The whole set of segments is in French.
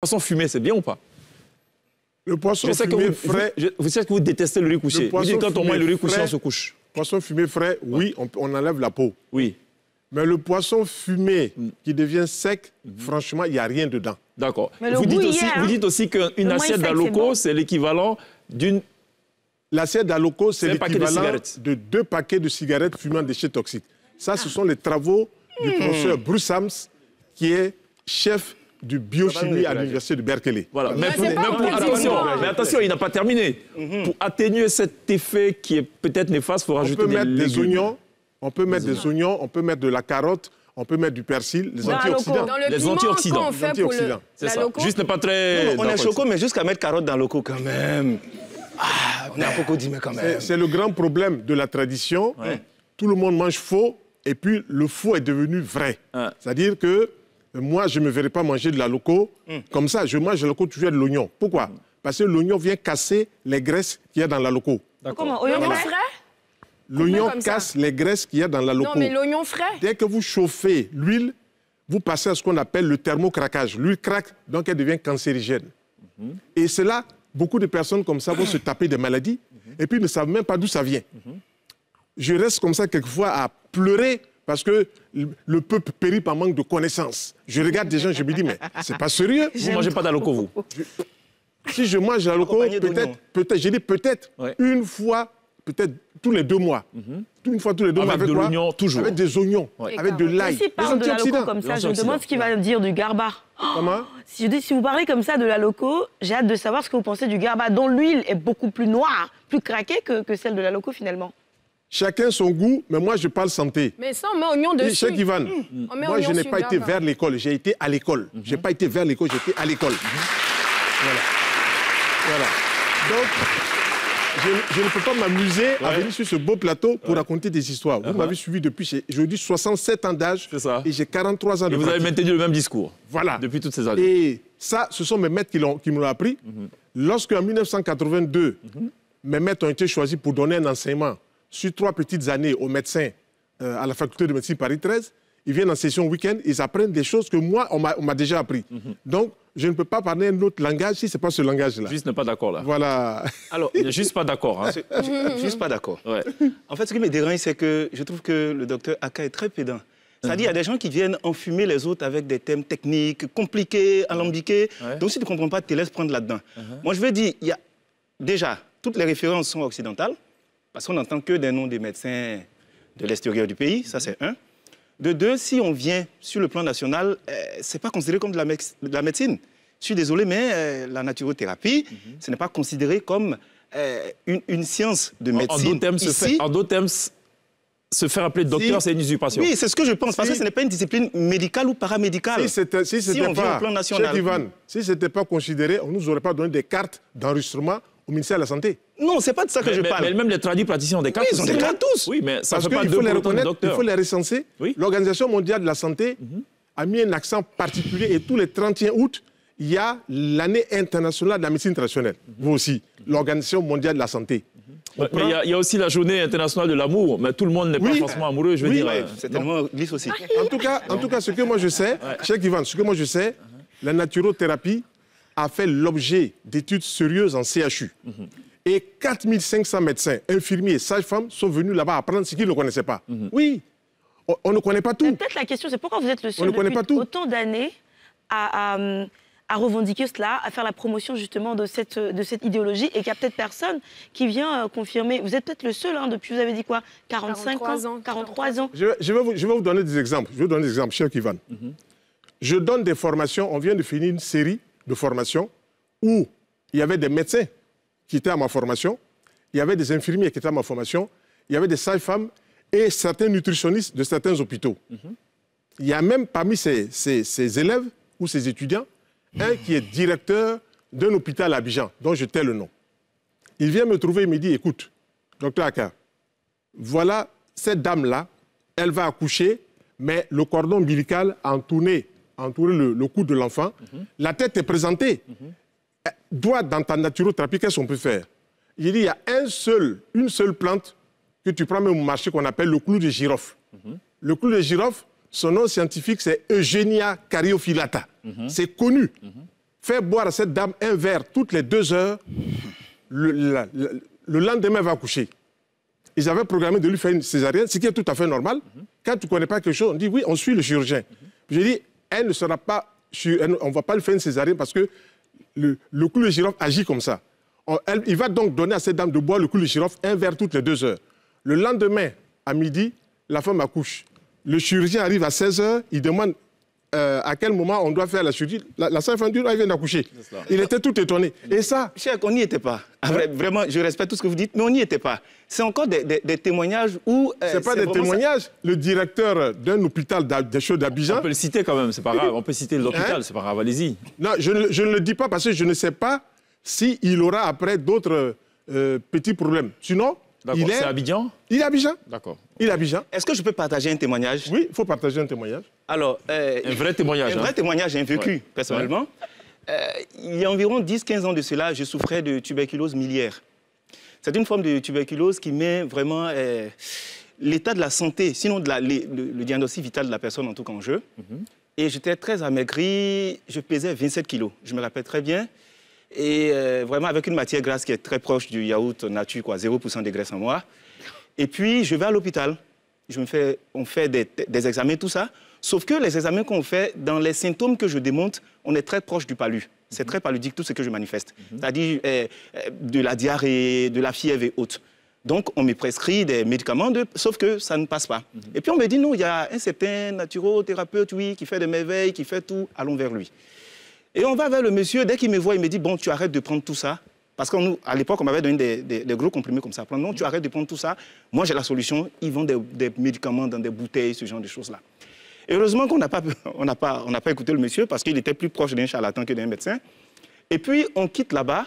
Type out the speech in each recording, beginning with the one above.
poisson fumé, c'est bien ou pas Le poisson fumé frais. Vous, savez que vous détestez le riz couché. vous dites quand on mange le riz couché, on se couche. Poisson fumé frais, oui, on, enlève la peau. Oui. Mais le poisson fumé mm. qui devient sec, franchement, il n'y a rien dedans. D'accord. Vous, dites aussi, vous hein. dites aussi qu'une assiette locaux, c'est l'équivalent d'une. L'assiette loco, c'est l'équivalent de, deux paquets de cigarettes fumant des déchets toxiques. Ça, ce ah. sont les travaux du hmm. professeur Bruce Sams, qui est chef du biochimie ah bah à l'université de Berkeley. Voilà. Mais, attention, mais, attention, il n'a pas terminé. Mhm. Pour atténuer cet effet qui est peut-être néfaste, il faut rajouter des, des, oignons. On peut mettre des oignons, on peut mettre de la carotte, on peut mettre du persil, les antioxydants. les antioxydants. en fait C'est ça. Juste pas très. on est choco, mais jusqu'à mettre carotte dans le coco quand même. Ah, on est coco quand même. C'est le grand problème de la tradition. Tout le monde mange faux, et puis le faux est devenu vrai. C'est-à-dire que moi, je ne me verrais pas manger de la loco comme ça. Je mange la loco toujours de l'oignon. Pourquoi Parce que l'oignon vient casser les graisses qu'il y a dans la loco. Comment Oignon frais L'oignon casse les graisses qu'il y a dans la loco. Non, mais l'oignon frais Dès que vous chauffez l'huile, vous passez à ce qu'on appelle le thermocraquage. L'huile craque, donc elle devient cancérigène. Mhm. Et c'est là, beaucoup de personnes comme ça vont se taper des maladies mhm. et puis ne savent même pas d'où ça vient. Mhm. Je reste comme ça quelquefois à pleurer parce que le peuple périt par manque de connaissances. Je regarde des gens, je me dis, mais c'est pas sérieux. Vous ne mangez pas d'aloco, vous Si je mange loco, peut-être, peut-être, j'ai dit peut-être une fois, peut-être tous les deux mois. Mhm. Une fois tous les deux mois. Avec de l'oignon, toujours. Avec des oignons, avec de l'ail. Si vous parlez comme ça, je me demande ce qu'il va dire du garba. Comment oh, Si je dis, si vous parlez comme ça de la loco, j'ai hâte de savoir ce que vous pensez du garba, dont l'huile est beaucoup plus noire, plus craquée que, que celle de la loco finalement. Chacun son goût, mais moi je parle santé. Mais ça, on met oignon dessus. Ivan, mm. moi je n'ai pas été vers l'école, j'ai été à l'école. Mm-hmm. Je n'ai pas été vers l'école, j'étais à l'école. Mm-hmm. Voilà. Voilà. Donc, je, ne peux pas m'amuser à venir sur ce beau plateau pour raconter des histoires. Vous ah, m'avez ah. suivi depuis, dis 67 ans d'âge. Et j'ai 43 ans et de Et vous avez maintenu le même discours. Voilà. Depuis toutes ces années. Et ça, ce sont mes maîtres qui, qui me l'ont appris. Mm-hmm. Lorsque, en 1982, mes maîtres ont été choisis pour donner un enseignement sur trois petites années au médecin, euh, à la faculté de médecine Paris 13. Ils viennent en session week-end, ils apprennent des choses que moi, on m'a déjà appris. Mhm. Donc, je ne peux pas parler un autre langage si ce n'est pas ce langage-là. Juste ne pas d'accord là. Voilà. Alors, juste pas d'accord. Hein. juste pas d'accord. En fait, ce qui me dérange, c'est que je trouve que le docteur Aka est très pédant. C'est-à-dire, il y a mhm. des gens qui viennent enfumer les autres avec des thèmes techniques, compliqués, mhm. alambiqués. Donc, si tu ne comprends pas, tu te laisses prendre là-dedans. Moi, je veux dire, il y a déjà, toutes les références sont occidentales. Parce qu'on n'entend que des noms des médecins de l'extérieur du pays, ça c'est un. De deux, si on vient sur le plan national, euh, ce n'est pas considéré comme de la, médecine. Je suis désolé, mais euh, la naturothérapie, mhm. ce n'est pas considéré comme euh, une, science de médecine. En, d'autres termes, se, faire appeler docteur, c'est une usurpation. Oui, c'est ce que je pense, parce que ce n'est pas une discipline médicale ou paramédicale. Si, pas, plan national. si ce n'était pas considéré, on ne nous aurait pas donné des cartes d'enregistrement au ministère de la Santé. Non, c'est pas de ça que je parle. Mais même les traduits praticiens ont des cas. – Oui, ils ont des hein. tous. Oui, mais ça Parce fait il faut les reconnaître, il faut les recenser. L'Organisation mondiale de la santé mhm. a mis un accent particulier et tous les 31 août, il y a l'année internationale de la médecine traditionnelle. Mhm. Vous aussi, l'Organisation mondiale de la santé. il, y a, aussi la journée internationale de l'amour, mais tout le monde n'est pas forcément amoureux, je veux dire. Euh, c'est tellement glisse aussi. En tout, cas, en tout cas, ce que moi je sais, Cher Yvan, ce que moi je sais, la naturothérapie a fait l'objet d'études sérieuses en CHU. Mhm. Et 4500 médecins, infirmiers et sages-femmes sont venus là-bas apprendre ce qu'ils ne connaissaient pas. Mhm. Oui, on, ne connaît pas tout. Peut-être la question, c'est pourquoi vous êtes le seul on depuis autant d'années à, revendiquer cela, à faire la promotion justement de cette, de cette idéologie et qu'il n'y a peut-être personne qui vient euh, confirmer. Vous êtes peut-être le seul hein, depuis, vous avez dit quoi 45 ans, 43 ans. Je vais, vous, donner des exemples. Je vais des exemples, cher Kivan. Mhm. Je donne des formations, on vient de finir une série de formation où il y avait des médecins qui étaient à ma formation, il y avait des infirmiers qui étaient à ma formation, il y avait des sages-femmes et certains nutritionnistes de certains hôpitaux. Mhm. Il y a même parmi ces, élèves ou ces étudiants, un qui est directeur d'un hôpital à Bijan, dont je tais le nom. Il vient me trouver et me dit, écoute, docteur Aka, voilà cette dame-là, elle va accoucher, mais le cordon ombilical a entourné entouré le, cou de l'enfant, mhm. la tête est présentée. Mhm. Eh, doit dans ta naturothérapie, qu'est-ce qu'on peut faire Il dit, il y a un seul, une seule plante que tu prends même au marché qu'on appelle le clou de girofle. Mhm. Le clou de girofle, son nom scientifique, c'est Eugenia cariophyllata. C'est connu. Faire boire à cette dame un verre toutes les deux heures, le, lendemain, elle va coucher ils avaient programmé de lui faire une césarienne, ce qui est tout à fait normal. Quand tu ne connais pas quelque chose, on dit oui, on suit le chirurgien. Je J'ai dit, elle ne sera pas, elle, on ne va pas le faire une césarienne parce que le, le de girofle agit comme ça. il va donc donner à cette dame de boire le coup de girofle un verre toutes les deux heures. Le lendemain, à midi, la femme accouche. Le chirurgien arrive à 16 heures, il demande euh, à quel moment on doit faire la chirurgie. La, la femme elle vient d'accoucher. Il était tout étonné. Et ça... Cheikh, on n'y était pas. Ah, hein? vraiment, je respecte tout ce que vous dites, mais on n'y était pas. C'est encore des, témoignages où... Euh, c'est pas des témoignages. Le directeur d'un hôpital des choses d'Abidjan... On peut le citer quand même, c'est pas grave. On peut citer l'hôpital, hein? c'est pas grave, allez-y. Non, je ne, le dis pas parce que je ne sais pas s'il aura après d'autres euh, petits problèmes. Sinon, il est... Abidjan Il est Abidjan. D'accord. Il est Abidjan. Est-ce que je peux partager un témoignage Oui, il faut partager un témoignage. Alors, euh, un vrai témoignage. Un vrai hein. témoignage, un vécu, personnellement. Euh, il y a environ 10-15 ans de cela, je souffrais de tuberculose miliaire. C'est une forme de tuberculose qui met vraiment euh, l'état de la santé, sinon de le, le, diagnostic vital de la personne en tout cas en jeu. Mhm. Et j'étais très amaigri, je pesais 27 kilos, je me rappelle très bien. Et euh, vraiment avec une matière grasse qui est très proche du yaourt nature, quoi, 0% de graisse en moi. Et puis, je vais à l'hôpital. Je me fais, on fait des, examens, tout ça. Sauf que les examens qu'on fait, dans les symptômes que je démonte, on est très proche du palu. C'est mhm. très paludique, tout ce que je manifeste. Mhm. C'est-à-dire euh, euh, de la diarrhée, de la fièvre et autres. Donc, on me prescrit des médicaments, sauf que ça ne passe pas. Mhm. Et puis, on me dit, non, il y a un certain naturothérapeute, oui, qui fait des merveilles, qui fait tout, allons vers lui. Et on va vers le monsieur, dès qu'il me voit, il me dit, bon, tu arrêtes de prendre tout ça. Parce qu'à l'époque, on m'avait donné des, gros comprimés comme ça. Non, tu arrêtes de prendre tout ça. Moi, j'ai la solution. Ils vendent des, médicaments dans des bouteilles, ce genre de choses-là. Heureusement qu'on n'a pas, on pas, pas écouté le monsieur parce qu'il était plus proche d'un charlatan que d'un médecin. Et puis, on quitte là-bas.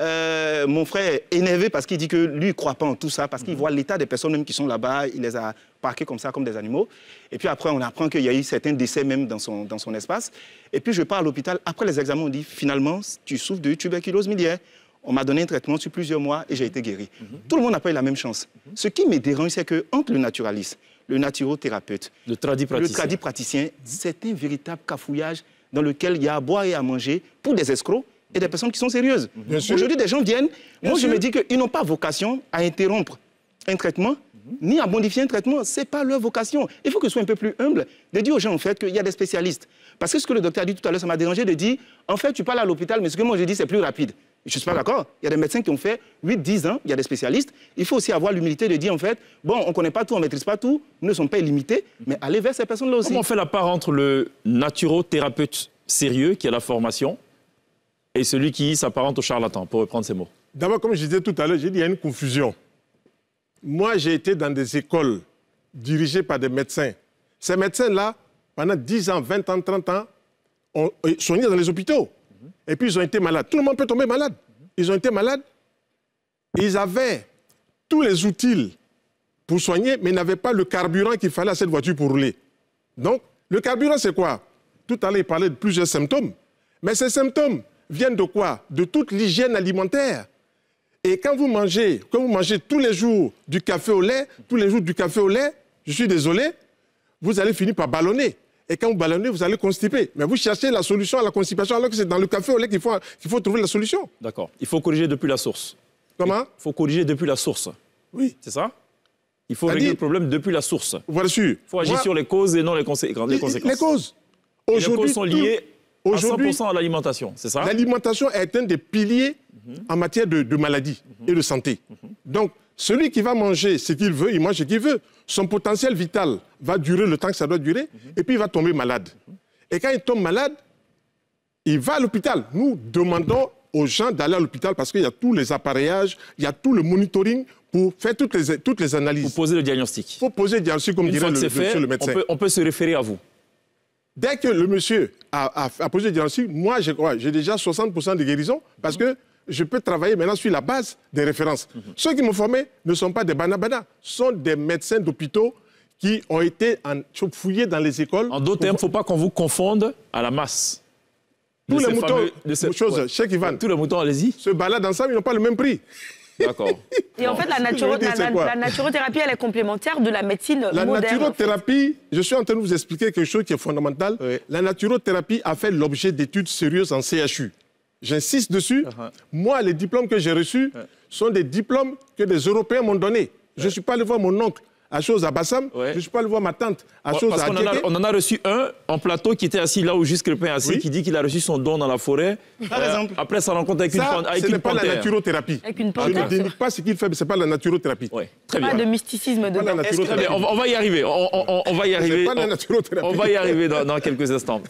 Euh, mon frère est énervé parce qu'il dit que lui, il croit pas en tout ça, parce qu'il mhm. voit l'état des personnes même qui sont là-bas, il les a parqués comme ça, comme des animaux. Et puis après, on apprend qu'il y a eu certains décès même dans son, espace. Et puis je pars à l'hôpital. Après les examens, on dit, finalement, tu souffres de tuberculose miliaire. On m'a donné un traitement sur plusieurs mois et j'ai été guéri. Mhm. Tout le monde n'a pas eu la même chance. Mhm. Ce qui me dérange, c'est que le naturaliste, le naturothérapeute, le tradipraticien, le tradipraticien c'est un véritable cafouillage dans lequel il y a à boire et à manger pour des escrocs et des personnes qui sont sérieuses. Aujourd'hui, des gens viennent, moi je me dis qu'ils n'ont pas vocation à interrompre un traitement mhm. ni à modifier un traitement. Ce n'est pas leur vocation. Il faut qu'ils soient un peu plus humbles, de dire aux gens, en fait, qu'il y a des spécialistes. Parce que ce que le docteur a dit tout à l'heure, ça m'a dérangé de dire, en fait, tu parles à l'hôpital, mais ce que moi je dis, c'est plus rapide. Je ne suis pas d'accord. Il y a des médecins qui ont fait 8-10 ans, il y a des spécialistes. Il faut aussi avoir l'humilité de dire, en fait, bon, on ne connaît pas tout, on ne maîtrise pas tout, nous ne sommes pas illimités, mais aller vers ces personnes-là aussi. Comment on fait la part entre le naturothérapeute sérieux, qui a la formation, et celui qui s'apparente au charlatan, pour reprendre ces mots D'abord, comme je disais tout à l'heure, j'ai dit il y a une confusion. Moi, j'ai été dans des écoles dirigées par des médecins. Ces médecins-là, pendant 10 ans, 20 ans, 30 ans, ont euh, soigné dans les hôpitaux. Et puis, ils ont été malades. Tout le monde peut tomber malade. Ils ont été malades. Ils avaient tous les outils pour soigner, mais n'avaient pas le carburant qu'il fallait à cette voiture pour rouler. Donc, le carburant, c'est quoi Tout à l'heure, il parlait de plusieurs symptômes. Mais ces symptômes, viennent de quoi De toute l'hygiène alimentaire. Et quand vous mangez, quand vous mangez tous les jours du café au lait, tous les jours du café au lait, je suis désolé, vous allez finir par ballonner. Et quand vous ballonnez, vous allez constiper. Mais vous cherchez la solution à la constipation alors que c'est dans le café au lait qu'il faut, faut trouver la solution. D'accord. Il faut corriger depuis la source. Comment Il faut corriger depuis la source. Oui. C'est ça Il faut régler le problème depuis la source. Voilà, sûr. Il faut agir sur les causes et non les, conséquences. Les causes. les causes sont liées Aujourd'hui, 100% à l'alimentation, c'est ça L'alimentation est un des piliers mhm. en matière de, maladie mhm. et de santé. Mhm. Donc, celui qui va manger ce qu'il veut, il mange ce qu'il veut. Son potentiel vital va durer le temps que ça doit durer, et puis il va tomber malade. Et quand il tombe malade, il va à l'hôpital. Nous demandons aux gens d'aller à l'hôpital parce qu'il y a tous les appareillages, il y a tout le monitoring pour faire toutes les, toutes les analyses. Pour poser le diagnostic. Pour poser le diagnostic, comme dirait le, le médecin. on peut se référer à vous. Dès que le monsieur a, posé le diagnostic, moi, j'ai déjà 60% de guérison parce que je peux travailler maintenant sur la base des références. Ceux qui m'ont formé ne sont pas des banabanas, sont des médecins d'hôpitaux qui ont été fouillés dans les écoles. En d'autres termes, il ne faut pas qu'on vous confonde à la masse. Tous les moutons, Ivan, tous les moutons, allez-y. Se baladent ensemble, ils n'ont pas le même prix. D'accord. Et en fait, la, naturo la, naturothérapie, elle est complémentaire de la médecine moderne. La naturothérapie, je suis en train de vous expliquer quelque chose qui est fondamental. La naturothérapie a fait l'objet d'études sérieuses en CHU. J'insiste dessus. Uh-huh. Moi, les diplômes que j'ai reçus sont des diplômes que des Européens m'ont donnés. Je ne suis pas allé voir mon oncle, à chose à Bassam, je ne peux le voir ma tante à chose à on, en a, on en a reçu un en plateau qui était assis là où Juste Pain est assis, qui dit qu'il a reçu son don dans la forêt. Par exemple. Après sa rencontre avec ça, une panthère. Ce n'est pas la naturothérapie. je ne dénique pas ce qu'il fait, mais ce n'est pas la naturothérapie. Ouais. Très bien. Pas de mysticisme de Pas la on, on, va y arriver. On, on va y arriver. Pas la naturothérapie. On va y arriver dans quelques instants.